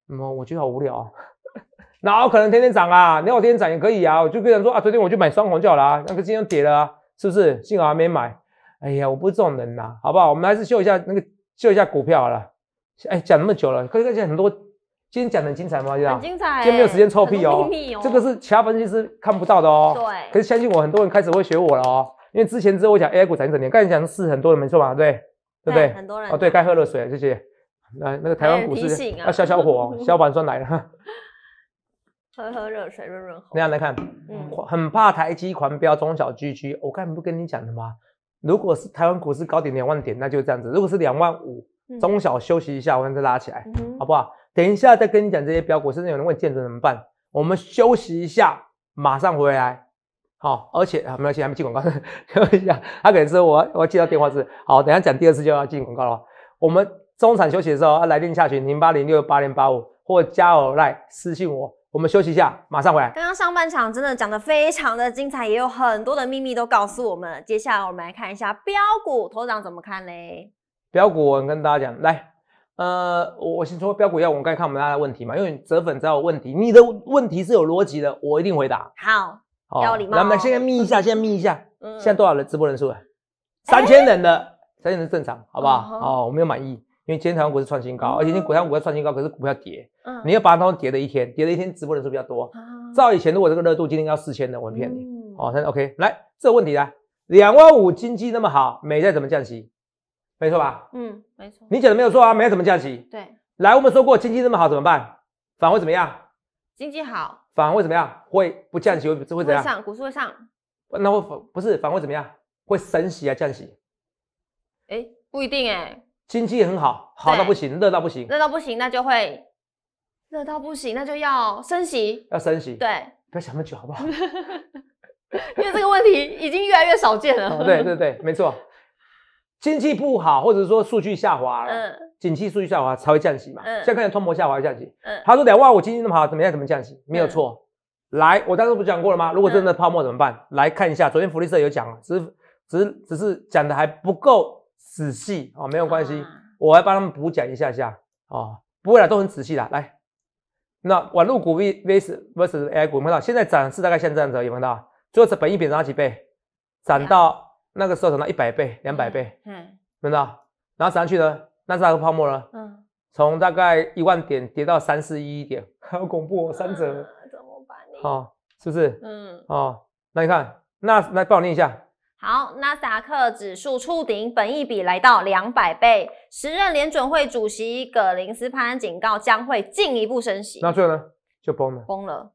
嗯，我觉得好无聊啊。哪可能天天涨啊？你要天天涨也可以啊，我就跟人说啊，昨天我就买双红就好了啊，那个今天跌了啊，是不是？幸好还没买。哎呀，我不是这种人呐，好不好？我们还是秀一下那个秀一下股票好了。哎，讲那么久了，可以看见很多。今天讲很精彩吗？这样很精彩，今天没有时间臭屁哦。这个是其他分析师看不到的哦。对。可是相信我，很多人开始会学我了哦。因为之前之后我讲 A 股涨一整年，刚才讲是很多人没错吧？对对不对？很多人哦，对，该喝热水。谢谢。那那个台湾股市要消消火，消板酸了。喝喝热水，润润喉。那样来看，嗯，很怕台积狂飙，中小 GG。我刚才不跟你讲的吗？如果是台湾股市高点两万点，那就这样子。如果是两万五，中小休息一下，我后再拉起来，好不好？等一下再跟你讲这些标股，甚至有人问建筑怎么办，我们休息一下，马上回来。好，而且啊，没关系，还没进广告。他可能说我我接到电话是好，等下讲第二次就要进广告了。我们中场休息的时候，来电下询零八零六八零八五，或加我来私信我。我们休息一下，马上回来。刚刚上半场真的讲的非常的精彩，也有很多的秘密都告诉我们。接下来我们来看一下标股头涨怎么看呢？标股，我跟大家讲来。呃，我先说标股要我们该看我们大家的问题嘛，因为折粉要有问题。你的问题是有逻辑的，我一定回答。好，要礼貌。来，现在密一下，现在密一下。嗯，现在多少人直播人数啊？三千人的，三千人正常，好不好？哦，我没有满意，因为今天台湾股是创新高，而且今天股票股要创新高，可是股票跌。嗯，你要把它当跌的一天，跌的一天直播人数比较多。照以前，如果这个热度今天要四千的，我会骗你。哦，那 OK，来，这个问题来，两万五经济那么好，美债怎么降息？没错吧？嗯，没错。你讲的没有错啊，没怎么降息。对。来，我们说过经济这么好怎么办？反而怎么样？经济好，反而会怎么样？会不降息会不会怎样？上，股市会上。那会不是反而会怎么样？会升息啊降息？哎，不一定哎，经济很好，好到不行，热到不行。热到不行，那就会热到不行，那就要升息。要升息。对，不要想那么久好不好？因为这个问题已经越来越少见了。对对对，没错。经济不好，或者说数据下滑了，嗯，经济数据下滑才会降息嘛。现在看通缩下滑降息，嗯，他说两万五经济那么好，怎么样怎么降息？没有错。来，我当时不讲过了吗？如果真的泡沫怎么办？来看一下，昨天福利社有讲了，只是只是只是讲的还不够仔细啊，没有关系，我来帮他们补讲一下下啊。不会的，都很仔细的。来，那网络股 vs vs AI 股，看到现在涨势大概像这样子，有看到？最后是本一贬值几倍，涨到。那个时候涨到一百倍、两百倍，嗯，等到，然后涨上去呢，纳斯达克泡沫了，嗯，从大概一万点跌到三四一点，好恐怖哦，三折，怎么办？呢？哦，是不是？嗯，哦，那你看，那来帮我念一下。好，纳斯达克指数触顶，本益比来到两百倍，时任联准会主席葛林斯潘警告将会进一步升息。那最后呢？就崩了。崩了。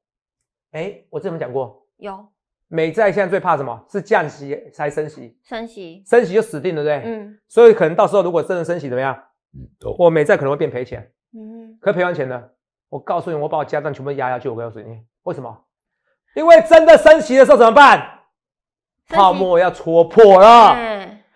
哎，我之前讲过。有。美债现在最怕什么是降息，才升息，升息，升息就死定了，对不对？嗯，所以可能到时候如果真的升息怎么样？嗯，我美债可能会变赔钱。嗯，可以赔完钱呢？我告诉你，我把我家当全部压下去，我告诉你，为什么？因为真的升息的时候怎么办？泡沫要戳破了，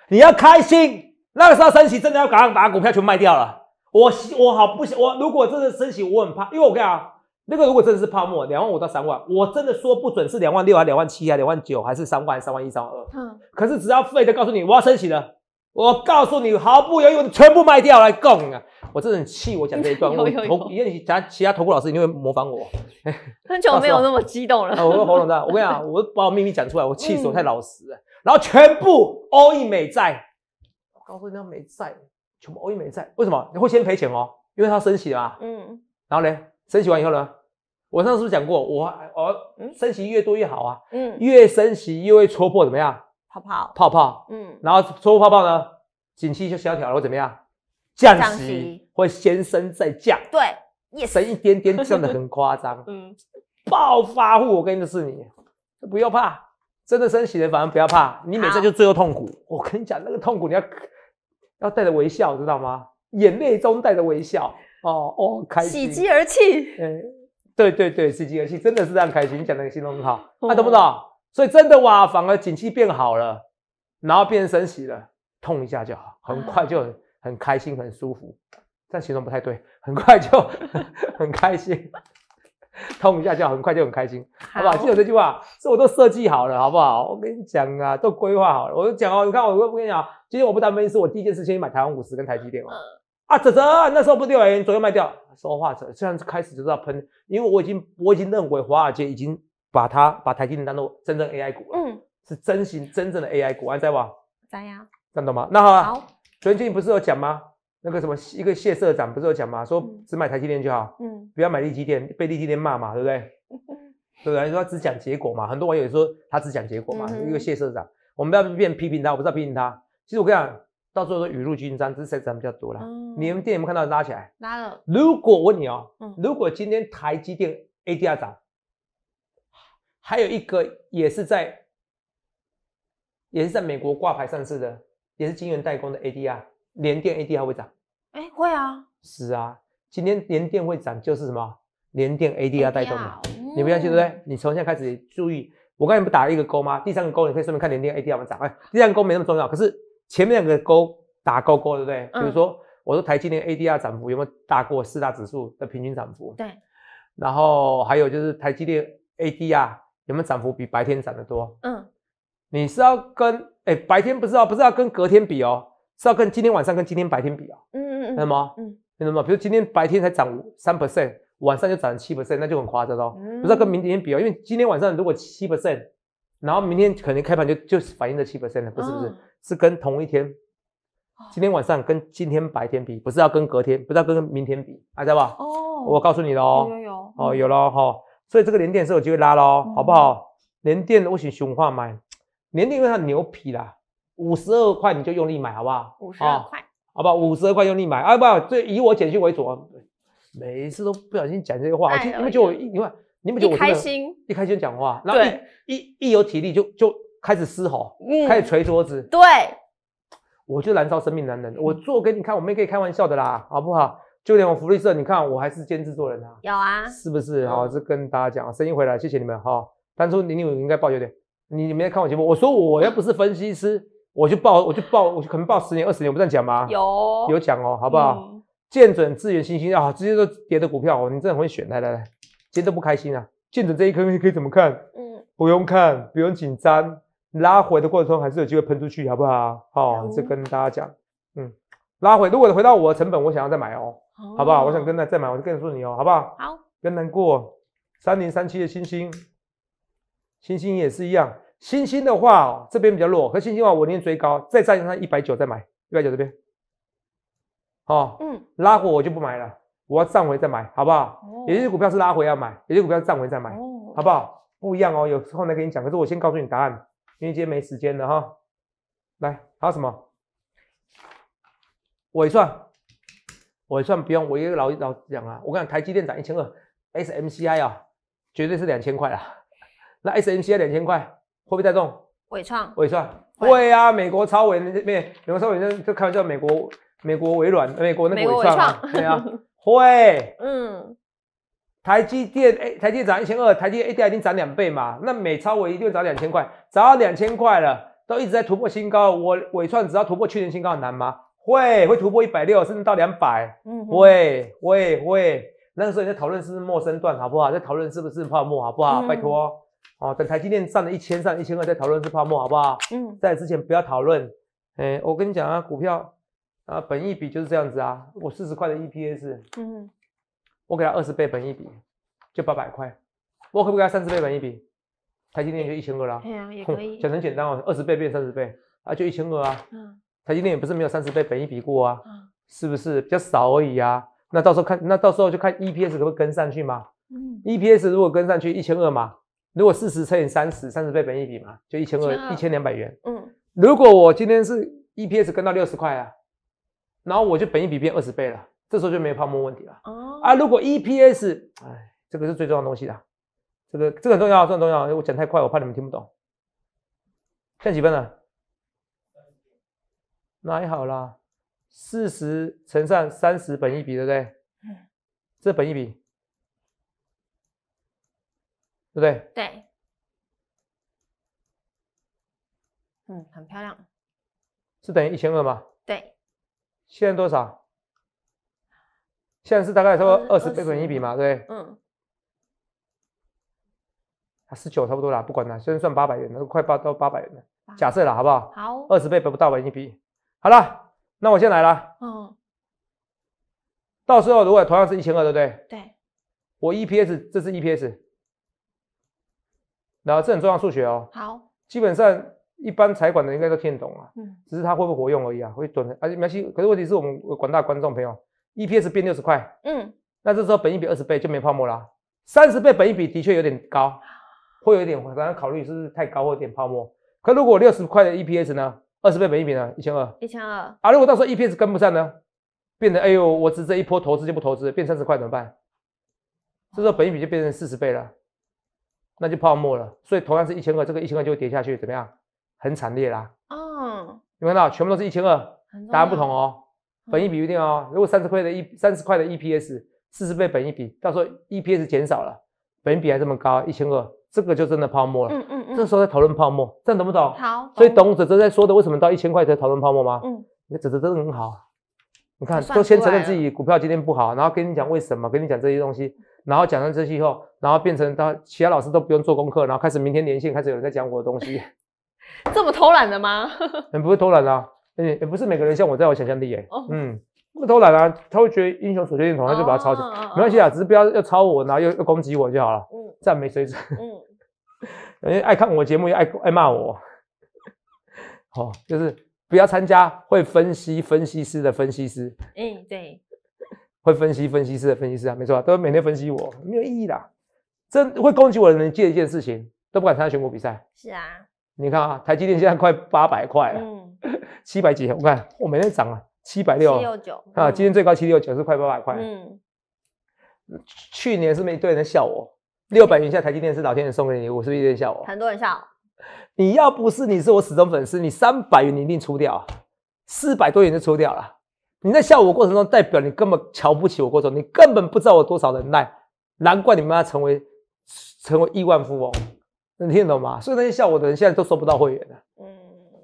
你要开心。那个时候升息真的要赶快把股票全卖掉了。我我好不行，我如果真的升息，我很怕，因为我干啥？那个如果真的是泡沫，两万五到三万，我真的说不准是两万六是两万七啊，两万九还是三万、三万一、三万二。嗯，可是只要 f 的告诉你我要升息了，我告诉你毫不犹豫，我就全部卖掉来供啊！我真的很气，我讲这一段，我头，也许其他投顾老师一定会模仿我。很久没有那么激动了。我说喉咙的，我跟你讲，我把我秘密讲出来，我气死我太老实了。然后全部 all in 美债，我告诉你他美债全部 all in 美债，为什么？你会先赔钱哦，因为它升息啊。嗯，然后呢，升息完以后呢？我上次不是讲过？我我升息越多越好啊！嗯，越升息越会戳破怎么样？泡泡，泡泡，嗯，然后戳破泡泡呢，景气就萧条了，会怎么样？降息，会先升再降，对，升一点点，降的很夸张，嗯，暴发户，我跟你是你，不要怕，真的升息的，反而不要怕，你每次就最后痛苦。我跟你讲，那个痛苦你要要带着微笑，知道吗？眼泪中带着微笑，哦哦，开心，喜极而泣，嗯。对对对，刺激而戏真的是样开心，讲的形容很好，他懂不懂？所以真的哇，反而景气变好了，然后变成生了，痛一下就好，很快就很开心，很舒服。但形容不太对，很快就 很开心，痛一下就很快就很开心，好吧？就有这句话，这我都设计好了，好不好？我跟你讲啊，都规划好了。我讲哦，你看我，我跟你讲，今天我不单单是我第一件事去买台湾五十跟台积电啊，泽泽，那时候不六百元左右卖掉。说话，者虽然开始就是要喷，因为我已经，我已经认为华尔街已经把它把台积电当做真正 AI 股了。嗯，是真心真正的 AI 股。还在吗？在呀？看懂吗？那好，最近不是有讲吗？那个什么，一个谢社长不是有讲吗？说只买台积电就好。嗯，不要买立基电，被立基电骂嘛，对不对？对不对？说他只讲结果嘛，很多网友说他只讲结果嘛。一个谢社长，我们不要批评他？我不知道批评他。其实我跟你讲。到时候雨露均沾，这是谁涨比较多啦？嗯，你们店有没有看到拉起来？拉了。如果问你哦，如果今天台积电 ADR 涨，还有一个也是在，也是在美国挂牌上市的，也是金圆代工的 ADR，联电 ADR 会涨？哎，会啊。是啊，今天联电会涨，就是什么联电 ADR 带动的，你不要信对不对？你从现在开始注意。我刚才不打一个勾吗？第三个勾你可以顺便看联电 ADR 怎么涨。哎，第三个勾没那么重要，可是。前面两个勾打勾勾对不对？嗯。比如说，我说台积电 ADR 涨幅有没有大过四大指数的平均涨幅？对。然后还有就是台积电 ADR 有没有涨幅比白天涨得多？嗯。你是要跟哎白天不知道不知道跟隔天比哦，是要跟今天晚上跟今天白天比哦。嗯嗯嗯。明白嗯。明白吗？比如今天白天才涨三 percent，晚上就涨七 percent，那就很夸张哦。嗯。不知道跟明天比哦，因为今天晚上如果七 percent，然后明天可能开盘就就是反映在七 percent 了，不是不是。是跟同一天，今天晚上跟今天白天比，不是要跟隔天，不是要跟明天比，还在吧？哦，我告诉你了哦，有有哦有喽哈，所以这个连电是有机会拉喽，好不好？连电我选熊化买，连电因为它牛皮啦，五十二块你就用力买，好不好？五十二块，好不好？五十二块用力买啊，不好，以我减去为主，每一次都不小心讲这些话，你们就因为你们就我开心，一开心讲话，然后一一一有体力就就。开始嘶吼，开始捶桌子，对，我就燃烧生命，男人，我做给你看，我们可以开玩笑的啦，好不好？就连我福利社，你看我还是兼制作人啊，有啊，是不是？好，这跟大家讲，声音回来，谢谢你们哈。当初零五应该报有点，你每天看我节目，我说我要不是分析师，我就报，我就报，我就可能报十年、二十年，我不这样讲吗？有有讲哦，好不好？见准资源新兴啊，这些都跌的股票，你真的会选，来来来，今天都不开心啊，见准这一颗可以怎么看？嗯，不用看，不用紧张。拉回的过程中还是有机会喷出去，好不好？好，这跟大家讲，嗯，拉回，如果回到我的成本，我想要再买哦，好不好？我想跟他再买，我就告说你哦，好不好？好，跟难过。三零三七的星星，星星也是一样。星星的话，这边比较弱，和星星话，我宁愿追高，再站上一百九再买，一百九这边，好，嗯，拉回我就不买了，我要站回再买，好不好？有些股票是拉回要买，有些股票是站回再买，好不好？不一样哦，有后面给你讲，可是我先告诉你答案。今天没时间了哈，来，还有什么？尾算，尾算不用，我一个老老讲啊，我讲台积电涨一千二，SMCI 啊，绝对是两千块了。那 SMCI 两千块会不会带动？尾创，尾创会啊，美国超伟那边，美国超伟那就开玩笑，美国美国微软，美国那个伟创，对啊，会，嗯。台积电哎，台积涨一千二，台积 A 股已经涨两倍嘛，那美超我一定涨两千块，涨到两千块了，都一直在突破新高。我尾创只要突破去年新高，难吗？会会突破一百六，甚至到两百，嗯，会会会。那个时候你在讨论是不是陌生段好不好？在讨论是不是泡沫好不好？拜托哦，等台积电上了一千上一千二再讨论是泡沫好不好？嗯，在之前不要讨论。哎，我跟你讲啊，股票啊，本一比就是这样子啊，我四十块的 EPS，嗯。我给他二十倍本一笔，就八百块。我可不可以三十倍本一笔？台积电就一千二了。对啊，也可以。讲很简单哦，二十倍变三十倍啊，就一千二啊。嗯。台积电也不是没有三十倍本一笔过啊。嗯。是不是比较少而已啊？那到时候看，那到时候就看 EPS 可不跟上去嘛。嗯。EPS 如果跟上去一千二嘛，如果四十乘以三十，三十倍本一笔嘛，就一千二，一千两百元。嗯。如果我今天是 EPS 跟到六十块啊，然后我就本一笔变二十倍了。这时候就没泡沫问题了。哦。啊，如果 EPS，哎，这个是最重要的东西啦，这个这个很重要，这很重要。我讲太快，我怕你们听不懂。现在几分了？那还好啦，四十乘上三十本一笔，对不对？嗯。这是本一笔，对不对？对。嗯，很漂亮。是等于一千二吗？对。现在多少？现在是大概说二十倍本一比嘛，对不嗯。啊，十九差不多啦，不管了，先算八百元，都快八到八百元了。假设了，好不好？好。二十倍不到本一比，好了，那我先来了。嗯。到时候如果同样是一千二，对不对？对。我 EPS 这是 EPS，然后这很重要数学哦。好。基本上一般财管的应该都听懂啊，只是他会不会活用而已啊，会准，而且没关系。可是问题是我们广大观众朋友。EPS 变六十块，嗯，那这时候本一比二十倍就没泡沫了。三十倍本一比的确有点高，会有点，咱考虑是不是太高或有点泡沫？可如果六十块的 EPS 呢，二十倍本一比呢，一千二，一千二啊？如果到时候 EPS 跟不上呢，变得哎呦，我只这一波投资就不投资，变三十块怎么办？这时候本一比就变成四十倍了，那就泡沫了。所以同样是一千二，这个一千二就会跌下去，怎么样？很惨烈啦。嗯。有看到全部都是一千二，答案不同哦。本一比一定哦，如果三十块的一三十块的 EPS，四十倍本一比，到时候 EPS 减少了，本一比还这么高一千二，这个就真的泡沫了。嗯嗯嗯。这时候在讨论泡沫，这样懂不懂？好。所以董哲哲在说的，为什么到一千块才讨论泡沫吗？嗯。你哲真的很好，你看都先承认自己股票今天不好，然后跟你讲为什么，跟你讲这些东西，然后讲完这些以后，然后变成到其他老师都不用做功课，然后开始明天连线，开始有人在讲我的东西。这么偷懒的吗？你 不会偷懒的。也不是每个人像我这样有想象力哎，嗯，不偷懒啊，他会觉得英雄所见略同，他就把它抄起来，没关系啊，只是不要要抄我，然后又又攻击我就好了，赞美谁？嗯，人 家爱看我节目又爱爱骂我，好，就是不要参加会分析分析师的分析师，嗯，对，会分析分析师的分析师啊，没错，都每天分析我，没有意义啦。这会攻击我的人，借一件事情都不敢参加全国比赛，是啊，你看啊，台积电现在快八百块了，嗯。七百几，我看我每天涨啊，七百六，六九啊，今天最高七六九，是快八百块。嗯，去年是没多人笑我，六百元以下台积电是老天爷送给你，我是不是一直笑我？很多人笑你要不是你是我始终粉丝，你三百元你一定出掉，四百多元就出掉了。你在笑我过程中，代表你根本瞧不起我过程，你根本不知道我多少忍耐，难怪你们要成为成为亿万富翁，能听得懂吗？所以那些笑我的人现在都收不到会员了。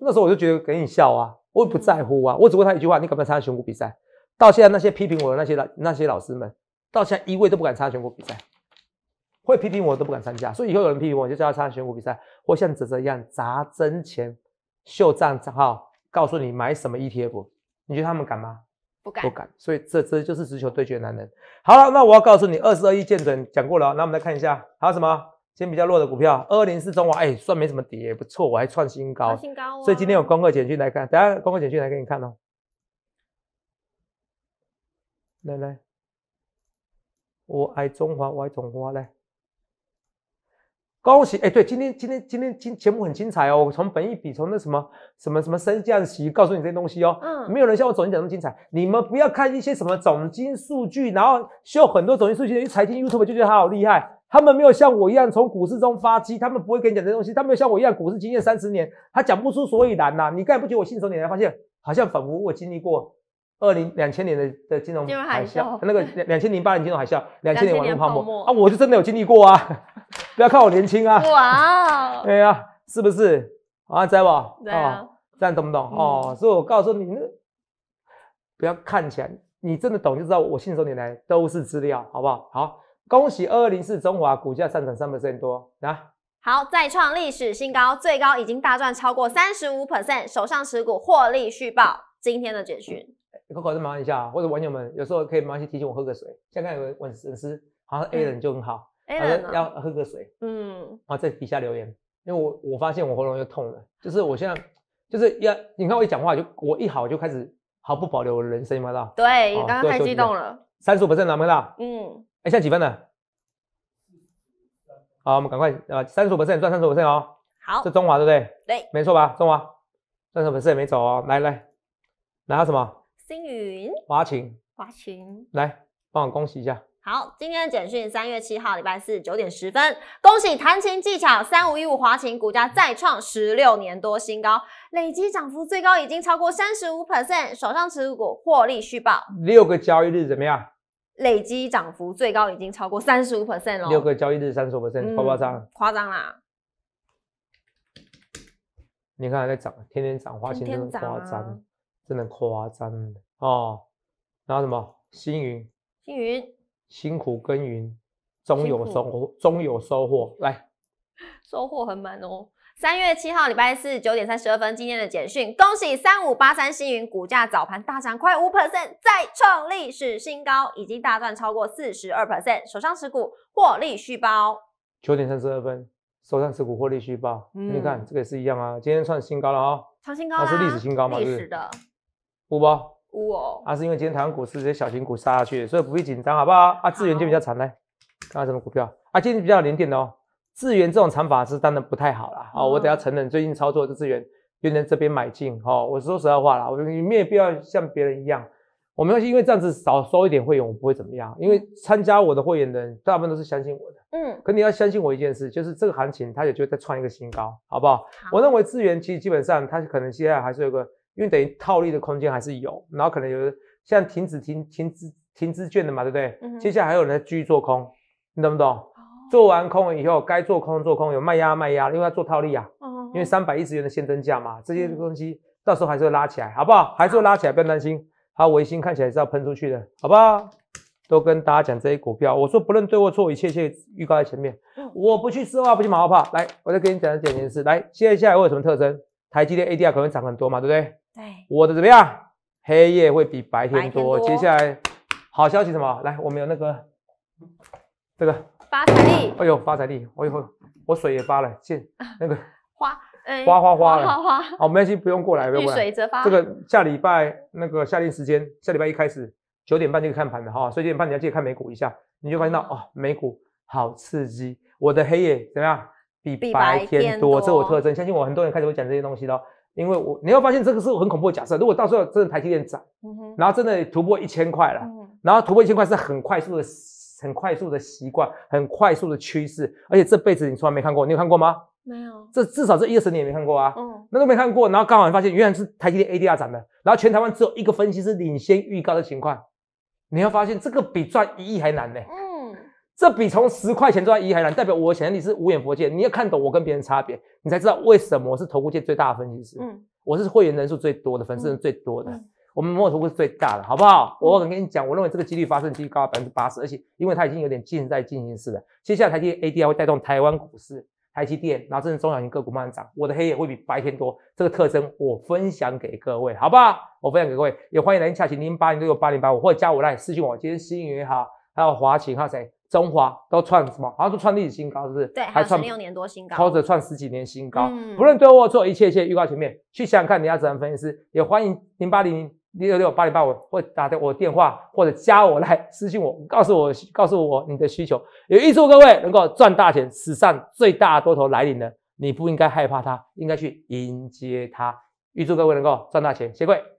那时候我就觉得给你笑啊，我也不在乎啊，我只问他一句话，你敢不敢参加选股比赛？到现在那些批评我的那些老那些老师们，到现在一位都不敢参加选股比赛，会批评我都不敢参加。所以以后有人批评我，就叫他参加选股比赛，或像泽泽一样砸真钱秀账号，告诉你买什么 ETF，你觉得他们敢吗？不敢，不敢。所以这这就是直球对决的男人。好了，那我要告诉你，二十二亿剑准讲过了，那我们来看一下还有什么。先比较弱的股票，二零四中华哎，算没什么跌，不错，我还创新高，所以今天有功课简讯来看，等下功课简讯来给你看哦。来来，我爱中华，我爱中华嘞！恭喜哎，对，今天今天今天今节目很精彩哦，我从本一比从那什么什么什么升降息告诉你这些东西哦，嗯，没有人像我总讲那么精彩，你们不要看一些什么总金数据，然后秀很多总金数据，一财经 YouTube 就觉得好厉害。他们没有像我一样从股市中发迹，他们不会跟你讲这东西。他们没有像我一样股市经验三十年，他讲不出所以然呐。你概不觉得我信手拈来？发现好像仿佛我经历过二零两千年的的金融海啸，那个两两千零八年金融海啸，两千年网络泡沫啊，我就真的有经历过啊！不要看我年轻啊！哇哦，对 啊，是不是？啊，仔宝啊，这样懂不懂？哦，所以我告诉你，那不要看起来，你真的懂就知道我信手拈来都是资料，好不好？好。恭喜二二零四中华股价上涨三百多，啊，好，再创历史新高，最高已经大赚超过三十五 percent，手上持股获利续报。今天的简讯，我搞事麻烦一下，或者网友们有时候可以麻烦去提醒我喝个水。现在有个粉粉丝，好像 A 人就很好，A 人要喝个水，嗯，然后在底下留言，因为我我发现我喉咙又痛了，就是我现在就是要你看我一讲话就我一好就开始毫不保留我的人生嘛啦，对，你刚刚太激动了，三十五 percent 哪们啦，嗯。哎，现在几分了？好，我们赶快啊，三十五 percent 赚三十五 percent 哦。好，是中华对不对？对，没错吧？中华赚上百分 percent 没走哦。来来，拿什么？星云华勤华勤，来帮我恭喜一下。好，今天的简讯，三月七号，礼拜四，九点十分，恭喜弹琴技巧三五一五华勤股价再创十六年多新高，累积涨幅最高已经超过三十五 percent，手上持股获利续报，六个交易日怎么样？累积涨幅最高已经超过三十五 percent 了，六个交易日三十五 percent，夸不夸张？夸张啦！你看还在涨，天天涨，花钱真的夸张，真的夸张哦。然后什么？星云，星云，辛苦耕耘，终有收，获，终有收获。来，收获很满哦。三月七号，礼拜四，九点三十二分，今天的简讯，恭喜三五八三星云股价早盘大涨快五 percent，再创历史新高，已经大赚超过四十二 percent，手上持股获利续包。九点三十二分，手上持股获利续包。你看这个也是一样啊，今天创新高了哦，创新高啦，是历史新高嘛，历史的五包五哦，啊，是因为今天台湾股市这些小型股杀下去，所以不必紧张好不好？啊，资源就比较惨嘞，看看什么股票？啊，今天比较连电的哦。资源这种长法是当然不太好啦。啊！我等要承认最近操作的资源有成这边买进哈，我说实话啦，我说你没有必要像别人一样，我没有因为这样子少收一点会员，我不会怎么样，因为参加我的会员的人大部分都是相信我的，嗯，可你要相信我一件事，就是这个行情它有就再创一个新高，好不好？我认为资源其实基本上它可能现在还是有个，因为等于套利的空间还是有，然后可能有像停止停停止停止券的嘛，对不对？嗯，接下来还有人在继续做空，你懂不懂？做完空以后，该做空做空，有卖压卖压，因为要做套利啊，因为三百一十元的现增价嘛，这些东西到时候还是会拉起来，好不好？还是会拉起来，不要担心。它维新看起来是要喷出去的，好不好？都跟大家讲这些股票，我说不论对或错，一切一切预告在前面。我不去丝袜，不去马后炮。来，我再跟你讲一件事。来，接下来会有什么特征？台积电 ADR 可能涨很多嘛，对不对？对，我的怎么样？黑夜会比白天多。接下来好消息什么？来，我们有那个这个。发财力！哎呦，发财力！我有，我水也发了，见那个花花花花花花。好，没关系，不用过来，不用过来。水则发。这个下礼拜那个夏天时间，下礼拜一开始九点半就看盘的哈，所以九点半你要记得看美股一下，你就发现到哦，美股好刺激，我的黑夜怎么样？比白天多，这是我特征。相信我，很多人开始会讲这些东西的，因为我你要发现这个是很恐怖的假设。如果到时候真的台积电涨，然后真的突破一千块了，然后突破一千块是很快速的。很快速的习惯，很快速的趋势，而且这辈子你从来没看过，你有看过吗？没有，这至少这一二十年也没看过啊。嗯，那都没看过，然后刚好发现原来是台积电 ADR 涨的，然后全台湾只有一个分析师领先预告的情况，你要发现这个比赚一亿还难呢。嗯，这比从十块钱赚一亿还难，代表我想你是五眼佛界，你要看懂我跟别人差别，你才知道为什么我是投顾界最大的分析师。嗯，我是会员人数最多的，粉丝人最多的。我们摩托是最大的，好不好？我敢跟你讲，我认为这个几率发生几率高达百分之八十，而且因为它已经有点近在进行式了。接下来台积 A D I 会带动台湾股市、台积电，然后甚至中小型个股慢慢涨。我的黑夜会比白天多，这个特征我分享给各位，好不好？我分享给各位，也欢迎来电洽询，零八零六八零八五或者加我来私信我。今天新云哈还有华勤、还有谁中华都创什么？好像都创历史新高，是不是？对，还创十六年多新高，或者创十几年新高。不论对或错，一切一切预告前面，去想想看，你要怎样分析？也欢迎零八零。六六六八零八五，或打电我电话，或者加我来私信我，告诉我告诉我你的需求。也预祝各位能够赚大钱，史上最大多头来临了，你不应该害怕它，应该去迎接它。预祝各位能够赚大钱，谢谢各位。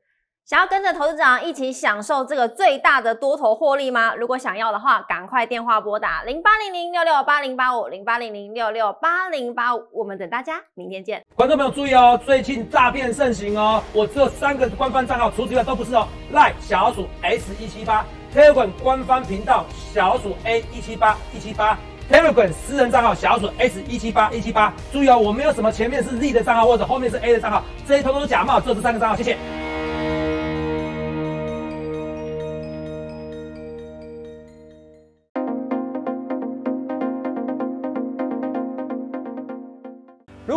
想要跟着投资长一起享受这个最大的多头获利吗？如果想要的话，赶快电话拨打零八零零六六八零八五零八零零六六八零八五，我们等大家，明天见。观众朋友注意哦，最近诈骗盛行哦，我只有三个官方账号除此之外都不是哦。l 小鼠 S 一七八 Telegram 官方频道小鼠 A 一七八一七八 Telegram 私人账号小鼠 S 一七八一七八。注意哦，我没有什么前面是 Z 的账号或者后面是 A 的账号，这些通统假冒，只有这三个账号，谢谢。